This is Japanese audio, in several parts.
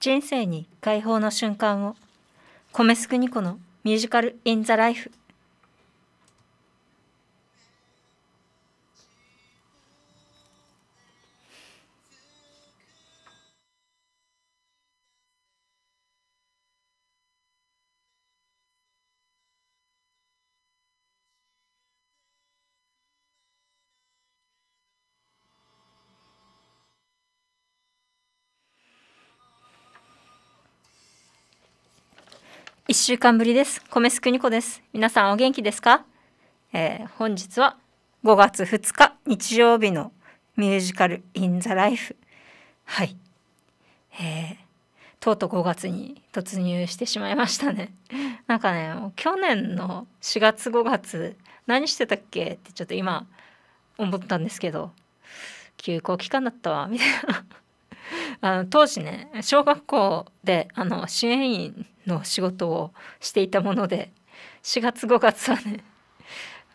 人生に解放の瞬間を、コメスクニコのミュージカル・イン・ザ・ライフ。週間ぶりです。米すくにこです。皆さんお元気ですか、えー、本日は5月2日日曜日のミュージカル In the Life。はい。えー、とうとう5月に突入してしまいましたね。なんかね、去年の4月5月何してたっけってちょっと今思ったんですけど、休校期間だったわ、みたいな。あの当時ね小学校であの支援員の仕事をしていたもので4月5月はね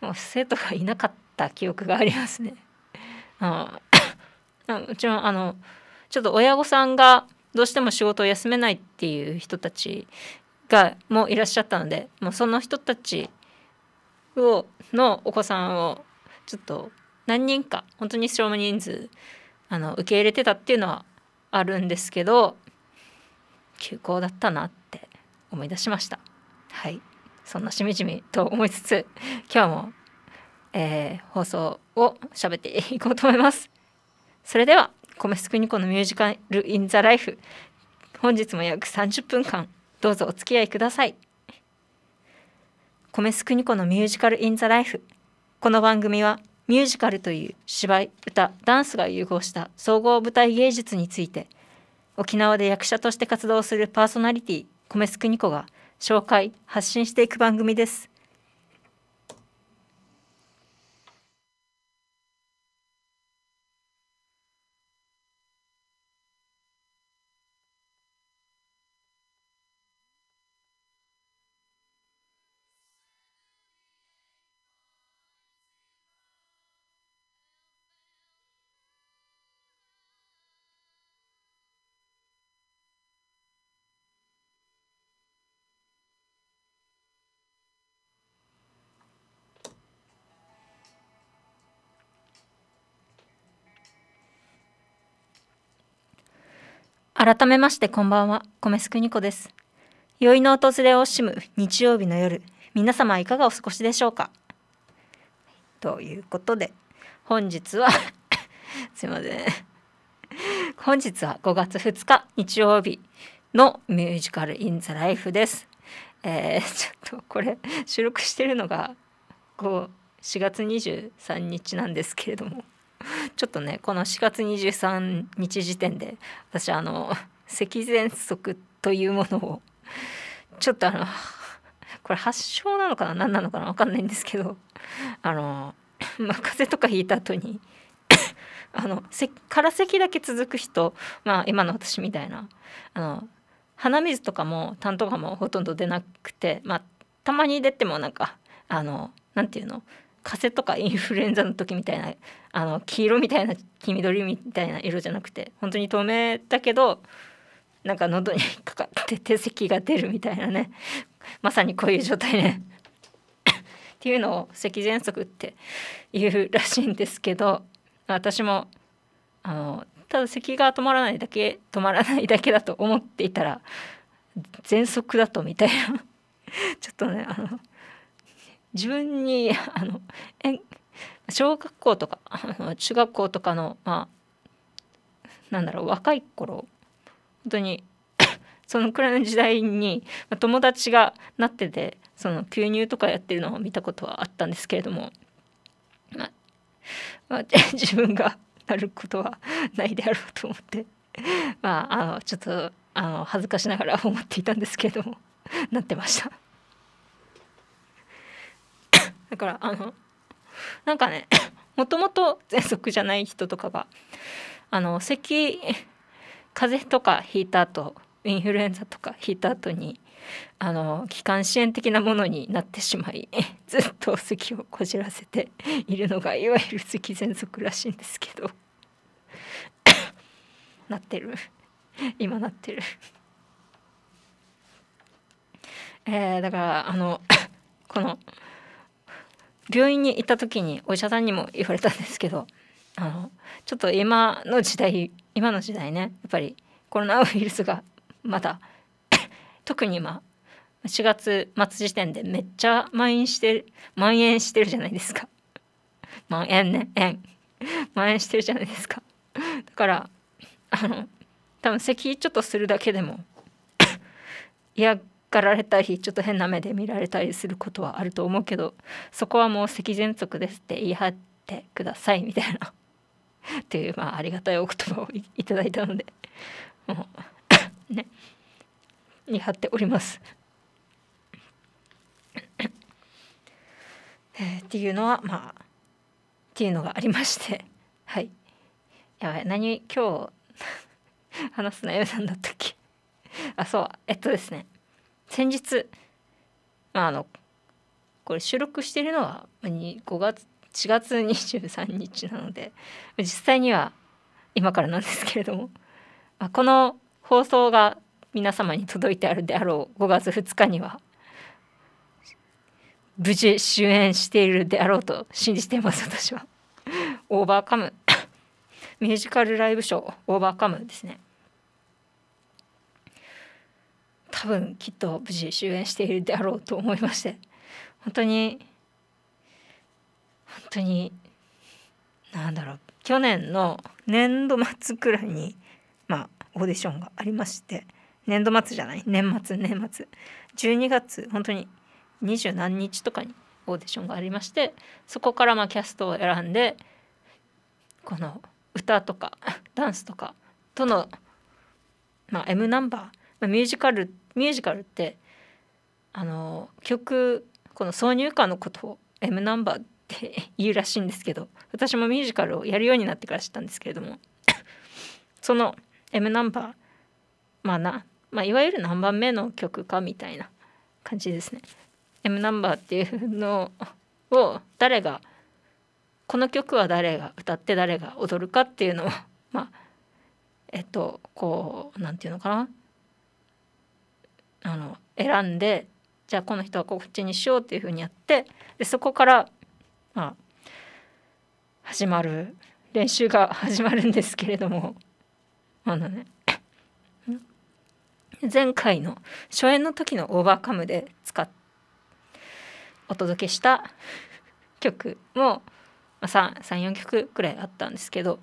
もう生徒がいなかった記憶がありますね。あの うちもあのちょっと親御さんがどうしても仕事を休めないっていう人たちがもういらっしゃったのでもうその人たちをのお子さんをちょっと何人か本当に少人数あの受け入れてたっていうのはあるんですけど休校だったなって思い出しましたはいそんなしみじみと思いつつ 今日も、えー、放送を喋っていこうと思いますそれでは「コ米すくにコのミュージカル・イン・ザ・ライフ」本日も約30分間どうぞお付き合いくださいコ米すくにコのミュージカル・イン・ザ・ライフこの番組は「ミュージカルという芝居歌ダンスが融合した総合舞台芸術について沖縄で役者として活動するパーソナリティ米須邦子が紹介発信していく番組です。改めましてこんばんは、米すくにです。宵の訪れを惜しむ日曜日の夜、皆様いかがお過ごしでしょうかということで、本日は すいません。本日は5月2日日曜日のミュージカルインザライフです。えー、ちょっとこれ収録してるのがこう4月23日なんですけれどもちょっとねこの4月23日時点で私あの咳喘息というものをちょっとあのこれ発症なのかな何なのかな分かんないんですけどあの、まあ、風邪とかひいた後にあの空咳だけ続く人、まあ、今の私みたいなあの鼻水とかも痰とかもほとんど出なくて、まあ、たまに出てもなんかあの何て言うの風邪とかインフルエンザの時みたいなあの黄色みたいな黄緑みたいな色じゃなくて本当に透明だけどなんか喉にかかって手咳が出るみたいなねまさにこういう状態ねっていうのを咳喘息っていうらしいんですけど私もあのただ咳が止まらないだけ止まらないだけだと思っていたら喘息だとみたいなちょっとねあの自分にあの小学校とか中学校とかのまあなんだろう若い頃本当に そのくらいの時代に友達がなっててその吸入とかやってるのを見たことはあったんですけれども、まあ、まあ、自分がなることはないであろうと思ってまああのちょっとあの恥ずかしながら思っていたんですけれどもなってましただからあのなんかね もともと喘息じゃない人とかがあの咳風邪とかひいた後インフルエンザとかひいた後にあの気管支炎的なものになってしまい ずっと咳をこじらせているのがいわゆる咳喘息らしいんですけど なってる今なってるえー、だからあの この病院に行った時にお医者さんにも言われたんですけどあのちょっと今の時代今の時代ねやっぱりコロナウイルスがまだ 特に今4月末時点でめっちゃ蔓延してる蔓延してるじゃないですか蔓延ね延蔓延してるじゃないですかだからあの多分咳ちょっとするだけでもいや叱られたりちょっと変な目で見られたりすることはあると思うけどそこはもう咳喘息ですって言い張ってくださいみたいな っていうまあありがたいお言葉をいただいたのでもう ね言い張っております。えっていうのはまあっていうのがありましてはいやばい何今日 話す悩みなんだったっけ あそうえっとですね先日、まあ、あのこれ収録してるのは5月4月23日なので実際には今からなんですけれども、あ、この放送が皆様に届いてあるであろう5月2日には無事終演しているであろうと信じています私は。オーバーカムミュージカルライブショーオーバーカムですね。多分きっと無事終演しているであろうと思いまして本当に本当に何だろう去年の年度末くらいにまあオーディションがありまして年度末じゃない年末年末12月本当に二十何日とかにオーディションがありましてそこからまキャストを選んでこの歌とかダンスとかとの、まあ、M ナンバーまあ、ミュージカルミュージカルってあの曲この挿入歌のことを M ナンバーって 言うらしいんですけど私もミュージカルをやるようになってから知ったんですけれども その M ナンバーまあな、まあ、いわゆる何番目の曲かみたいな感じですね。M ナンバーっていうのを誰がこの曲は誰が歌って誰が踊るかっていうのをまあえっとこう何て言うのかな選んでじゃあこの人はこっちにしようっていうふうにやってでそこから、まあ、始まる練習が始まるんですけれどもあのね前回の初演の時の「オーバーカム」で使っお届けした曲も、まあ、34曲くらいあったんですけど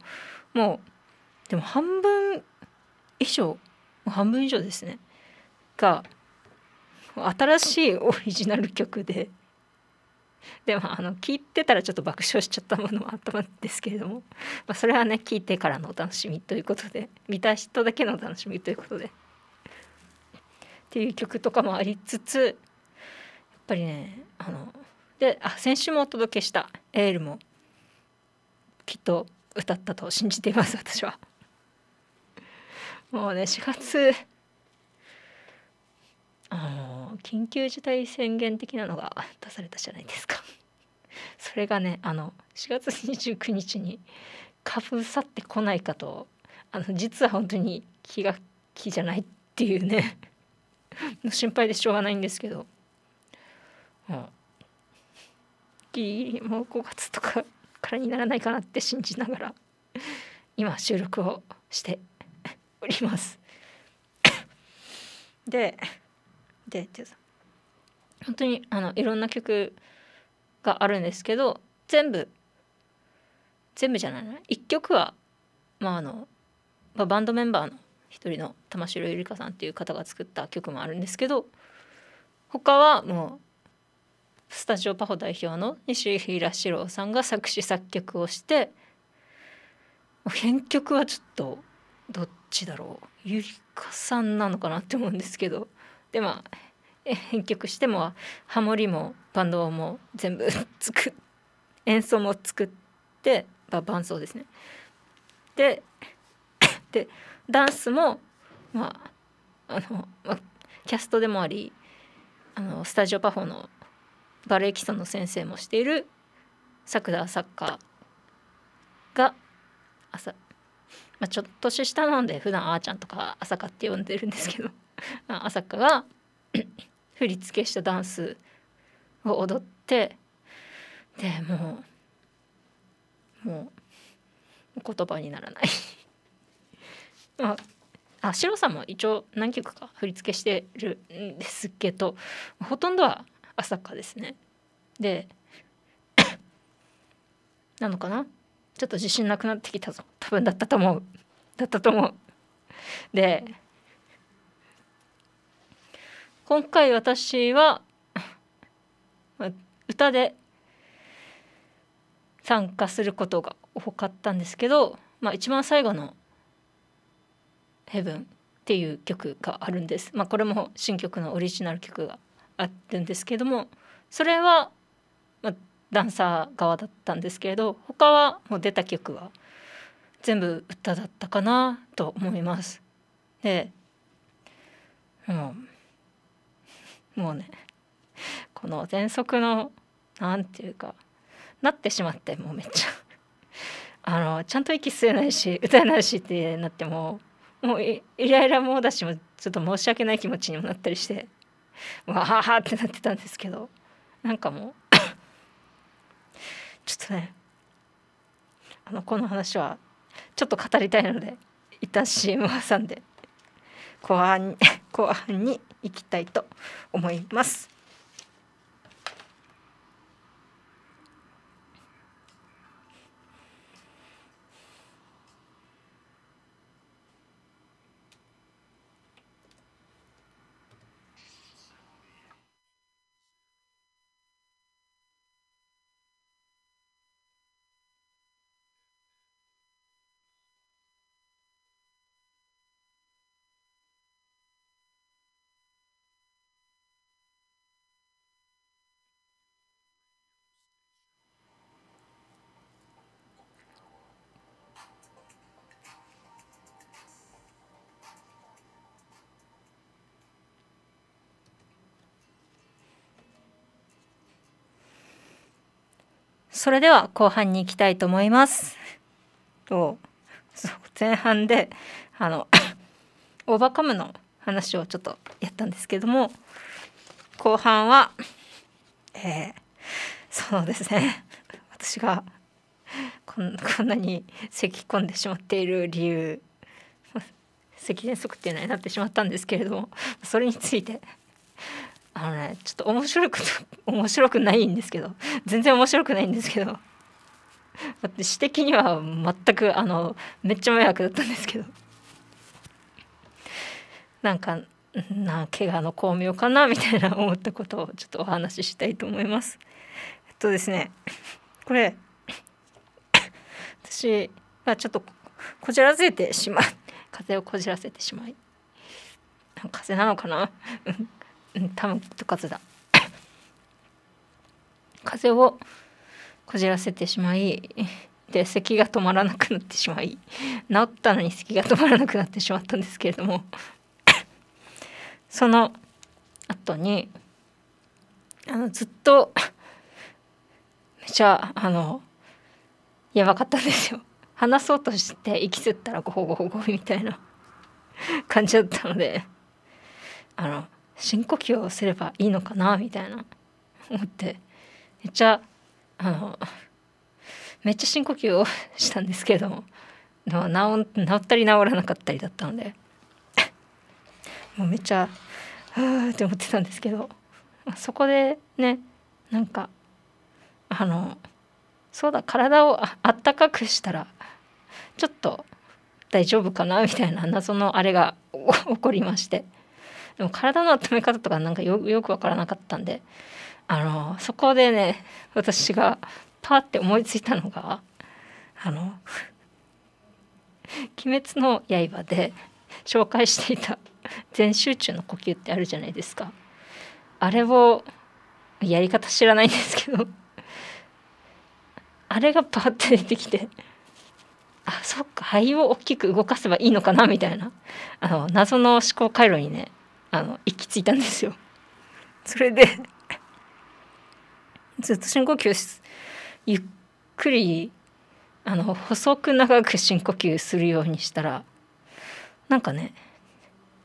もうでも半分以上半分以上ですねが新しいオリジナル曲ででもあの聞いてたらちょっと爆笑しちゃったものはあったんですけれども、まあ、それはね聞いてからのお楽しみということで見た人だけのお楽しみということでっていう曲とかもありつつやっぱりねあのであ先週もお届けした「エール」もきっと歌ったと信じています私は。もうね4月あの緊急事態宣言的なのが出されたじゃないですか それがねあの4月29日にかぶさってこないかとあの実は本当に気が気じゃないっていうね 心配でしょうがないんですけど、うん、ギリギリもう5月とかからにならないかなって信じながら今収録をしておりますででって本当にあのいろんな曲があるんですけど全部全部じゃないな1曲は、まああのまあ、バンドメンバーの一人の玉城ゆりかさんっていう方が作った曲もあるんですけど他はもうスタジオパホ代表の西平四郎さんが作詞作曲をして編曲はちょっとどっちだろうゆりかさんなのかなって思うんですけどでまあ編曲してもハモリもバンドも全部 作演奏も作って、まあ、伴奏ですね。ででダンスも、まああのまあ、キャストでもありあのスタジオパフォーのバレエ基礎の先生もしているさくらサッカーが朝、まあ、ちょっと年下なんで普段あーちゃんとか朝香って呼んでるんですけど。朝香が 振り付けしたダンスを踊ってでもうもう言葉にならない ああ白さんも一応何曲か振り付けしてるんですけどほとんどは朝香ですねで なのかなちょっと自信なくなってきたぞ多分だったと思うだったと思うで今回私は 歌で参加することが多かったんですけど、まあ、一番最後の「ヘブン」っていう曲があるんです、まあ、これも新曲のオリジナル曲があるんですけどもそれは、まあ、ダンサー側だったんですけれど他はもう出た曲は全部歌だったかなと思います。で、うんもうねこの喘息の何ていうかなってしまってもうめっちゃあのちゃんと息吸えないし歌えないしってなってももうイライラもだしもちょっと申し訳ない気持ちにもなったりしてわーってなってたんですけどなんかもう ちょっとねあのこの話はちょっと語りたいので一旦 CM 挟んで後半に 後半にいきたいと思います。それでは後半に行きたいと思います。と前半であの オーバーカムの話をちょっとやったんですけども後半は、えー、そうですね私がこんこんなに咳き込んでしまっている理由咳喘息っていうのになってしまったんですけれどもそれについてあのねちょっと面白く面白くないんですけど 全然面白くないんですけど私的には全くあのめっちゃ迷惑だったんですけどなんかな怪我の巧妙かなみたいな思ったことをちょっとお話ししたいと思います。えっとですねこれ私はちょっとこじらせてしまう風をこじらせてしまい風邪なのかなうん多分数だ 風邪をこじらせてしまいで咳が止まらなくなってしまい治ったのに咳が止まらなくなってしまったんですけれどもその後にあのずっとめちゃあのやばかったんですよ話そうとして息吸ったらごほごほごみたいな感じだったのであの深呼吸をすればいいのかなみたいな思ってめっちゃあのめっちゃ深呼吸をしたんですけど治ったり治らなかったりだったのでもうめっちゃ「うって思ってたんですけどそこでねなんかあのそうだ体をあったかくしたらちょっと大丈夫かなみたいな謎のあれが起こりまして。でも体の温め方とかなんかよく分からなかったんであのそこでね私がパって思いついたのがあの「鬼滅の刃」で紹介していた全集中の呼吸ってあるじゃないですか。あれをやり方知らないんですけどあれがパッて出てきてあそっか肺を大きく動かせばいいのかなみたいなあの謎の思考回路にねあの行き着いたんですよ。それで ずっと深呼吸ゆっくりあの細く長く深呼吸するようにしたらなんかね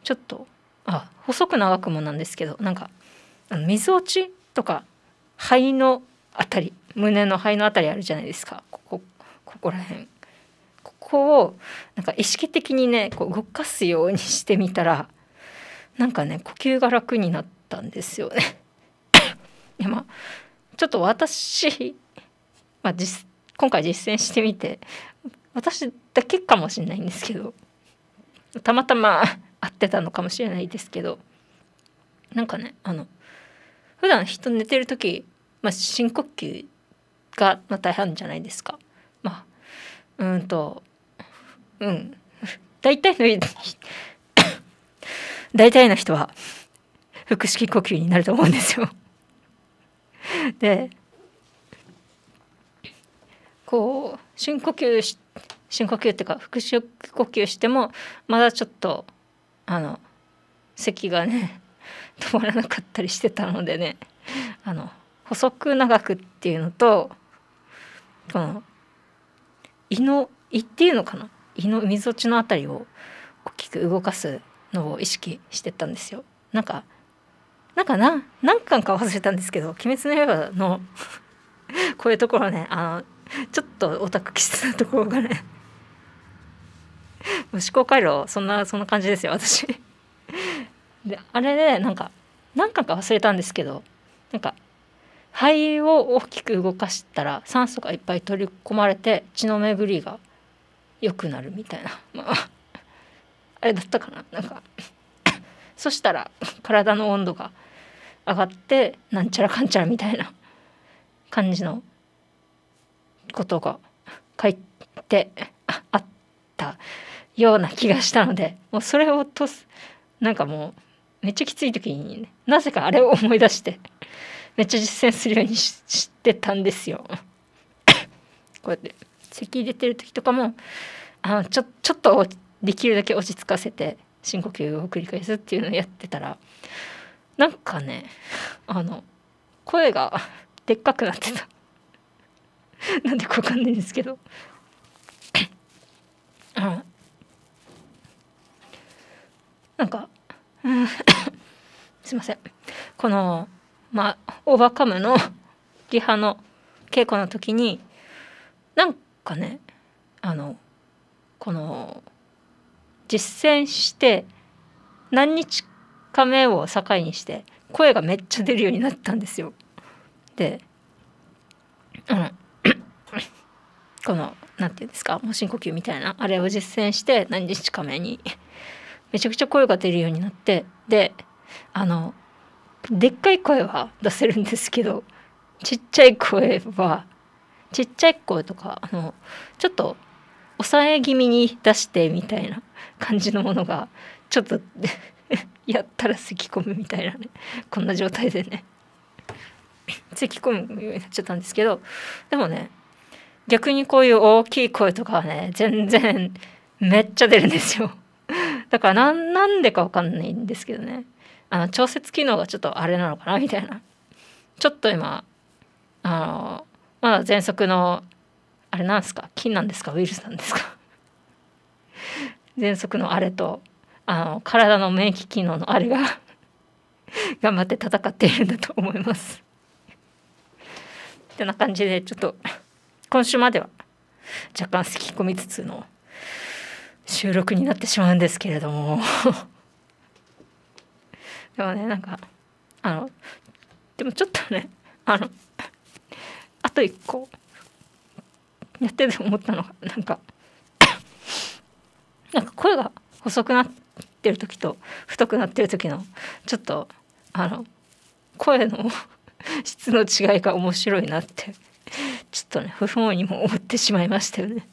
ちょっとあ細く長くもなんですけどなんか水落ちとか肺のあたり胸の肺のあたりあるじゃないですかここここら辺ここをなんか意識的にねこう動かすようにしてみたらなんかね呼吸が楽になったんですよね いやまあちょっと私、まあ、今回実践してみて私だけかもしれないんですけどたまたま 会ってたのかもしれないですけどなんかねあの普段人寝てる時、まあ、深呼吸が、大半じゃないですか。まあ、うんとうん大体の大体の人は腹式呼吸になると思うんですよ。でこう深呼吸し深呼吸っていうか腹式呼吸してもまだちょっとあの咳がね 止まらなかったりしてたのでねあの細く長くっていうのとこの胃の胃っていうのかな胃の溝落ちのあたりを大きく動かすのを意識してたんですよ。なんかなんかな何巻か忘れたんですけど「鬼滅の刃の 」こういうところねあのちょっとオタク気質なところがね思考回路そんなそんな感じですよ私であれで、ね、なんか何巻か忘れたんですけどなんか肺を大きく動かしたら酸素がいっぱい取り込まれて血の巡りが良くなるみたいな。まあれだったかななんか そしたら体の温度が上がってなんちゃらかんちゃらみたいな感じのことが書いてあったような気がしたのでもうそれをとすなんかもうめっちゃきつい時に、ね、なぜかあれを思い出してめっちゃ実践するようにしてたんですよ。こうやって咳出てる時とかもあちょちょっとできるだけ落ち着かせて深呼吸を繰り返すっていうのをやってたらなんかねあの声がでっかくなってたなんでかわかんないんですけどあなんかすいませんこのまあオーバーカムのリハの稽古の時になんかねあのこの実践して何日か目を境にして声がめっちゃ出るようになったんですよ。で、うん、この何て言うんですかもう深呼吸みたいなあれを実践して何日か目にめちゃくちゃ声が出るようになってであのでっかい声は出せるんですけどちっちゃい声はちっちゃい声とかあのちょっと抑え気味に出してみたいな感じのものがちょっと やったら咳き込むみたいなねこんな状態でね咳き込むようになっちゃったんですけどでもね逆にこういう大きい声とかはね全然 めっちゃ出るんですよ だからなんでかわかんないんですけどねあの調節機能がちょっとあれなのかなみたいなちょっと今あのまだ喘息のあれなんですか菌なんですかウイルスなんですか喘息のあれとあの体の免疫機能のあれが 頑張って戦っているんだと思いますってな感じでちょっと今週までは若干咳き込みつつの収録になってしまうんですけれども でもねなんかあのでもちょっとねあのあと一個やってて思ったのがなんか なんか声が細くなってる時と太くなってる時のちょっとあの声の質の違いが面白いなってちょっとね不本意も思ってしまいましたよね。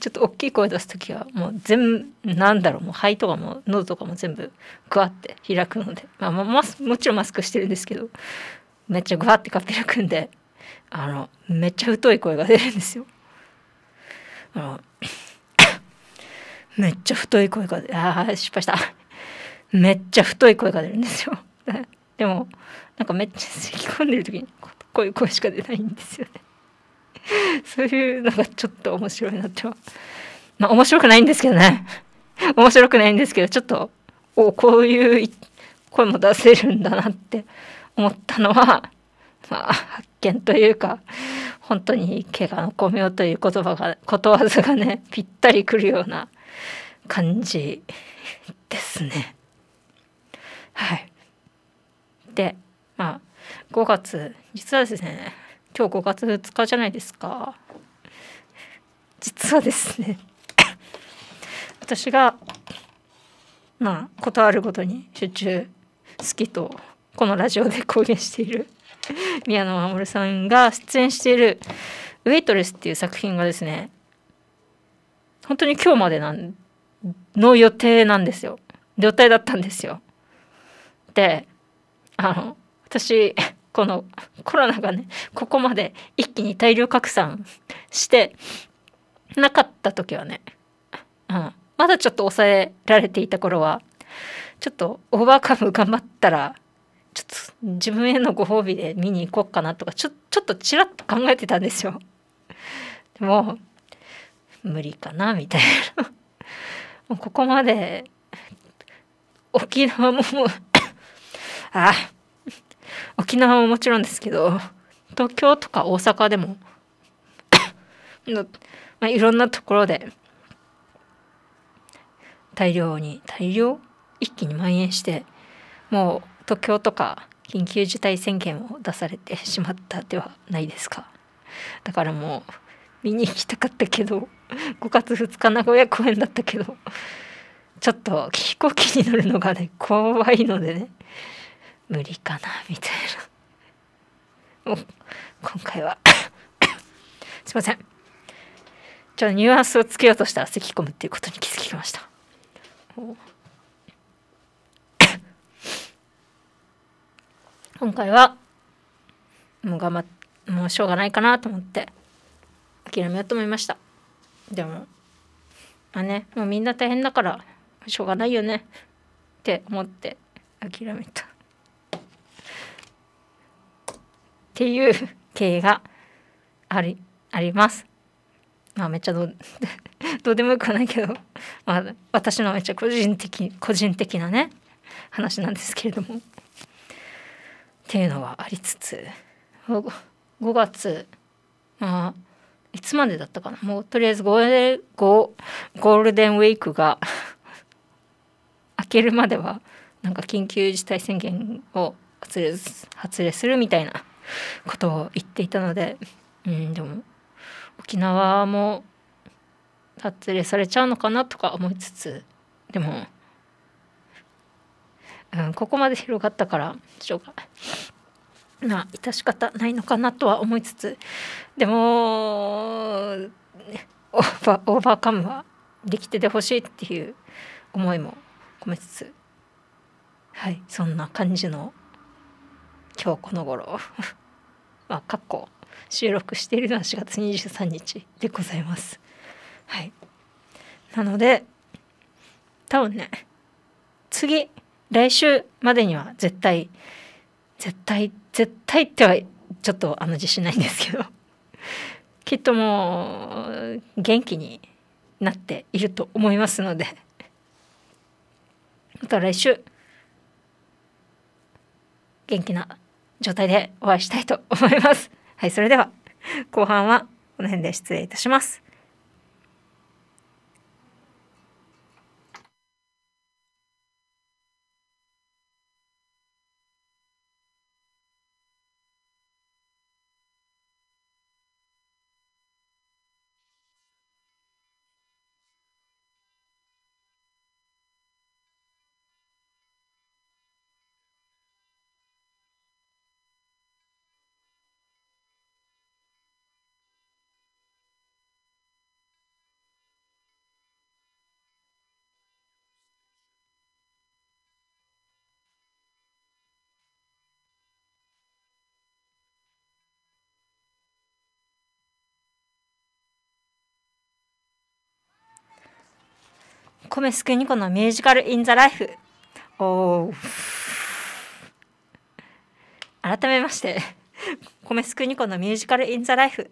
ちょっと大きい声出す時はもう全なんだろうもう肺とかも喉とかも全部グワって開くので、まあ、まあ、もちろんマスクしてるんですけどめっちゃグワってかっぺらくんであのめっちゃ太い声が出るんですよ。あのめっちゃ太い声がああ失敗しためっちゃ太い声が出るんですよでもなんかめっちゃ咳込んでる時にこういう声しか出ないんですよねそういうのがちょっと面白いなってまあ面白くないんですけどね面白くないんですけどちょっとおこういう声も出せるんだなって思ったのはまあ見というか本当に「怪我の巧妙」という言葉がことわざがねぴったりくるような感じですね。はい、でまあ5月実はですね今日5月2日じゃないですか実はですね 私がまあ断るごとに集中好きとこのラジオで公言している 宮野真守さんが出演している「ウェイトレス」っていう作品がですね本当に今日までなんの予定なんですよ予定だったんですよ。であの私このコロナがねここまで一気に大量拡散してなかった時はね、うん、まだちょっと抑えられていた頃はちょっとオーバーカム頑張ったらちょっと自分へのご褒美で見に行こうかなとかちょちょっとちらっと考えてたんですよ。でも無理かなみたいな。もうここまで沖縄ももうあ沖縄ももちろんですけど東京とか大阪でもの、まあ、いろんなところで大量に大量一気に蔓延してもう東京とか緊急事態宣言を出されてしまったではないですかだからもう見に行きたかったけど5 月2日名古屋公演だったけどちょっと飛行機に乗るのがね怖いのでね無理かなみたいなもう今回は すいませんちょっとニュアンスをつけようとしたら咳き込むっていうことに気づきました。今回はもう頑張っもうしょうがないかなと思って諦めようと思いましたでもまあねもうみんな大変だからしょうがないよねって思って諦めたっていう経緯がありありますまあめっちゃどう どうでもよくはないけど、まあ、私のめっちゃ個人的個人的なね話なんですけれども。っていうのはありつつ5月まあいつまでだったかなもうとりあえずゴールゴールデンウィークが明けるまではなんか緊急事態宣言を発令発令するみたいなことを言っていたので、うん、でも沖縄も発令されちゃうのかなとか思いつつでもうん、ここまで広がったからしょうがまあ致し方ないのかなとは思いつつでもオーバーオーバーカムはできててほしいっていう思いも込めつつはいそんな感じの今日この頃 まあ過去収録しているのは4月23日でございます。はい、なので多分ね次来週までには絶対絶対絶対ってはちょっとあの自信ないんですけど きっともう元気になっていると思いますので また来週元気な状態でお会いしたいと思います。はい、それでは後半はこの辺で失礼いたします。コメスクニコのミュージカルインザライフ。お改めまして、コメスクニコのミュージカルインザライフ。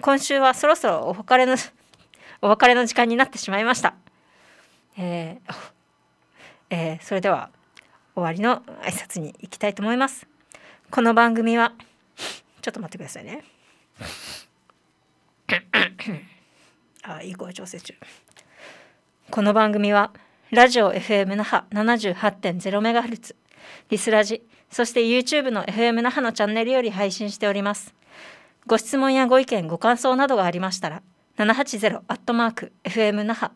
今週はそろそろお別れの、お別れの時間になってしまいました。えー、えー、それでは終わりの挨拶に行きたいと思います。この番組は、ちょっと待ってくださいね。あ、いい声調整中。この番組はラジオ FM 那覇 78.0MHz リスラジそして YouTube の FM 那覇のチャンネルより配信しておりますご質問やご意見ご感想などがありましたら 780-FM 那覇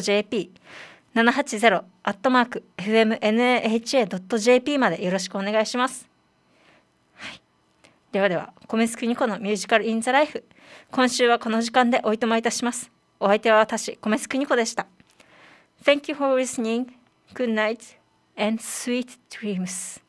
.jp 780-fmnaha.jp までよろしくお願いします、はい、ではでは米津く子のミュージカルインザライフ今週はこの時間でおいとまいたしますお相手は私、米津邦子でした。Thank you for listening. Good night and sweet dreams.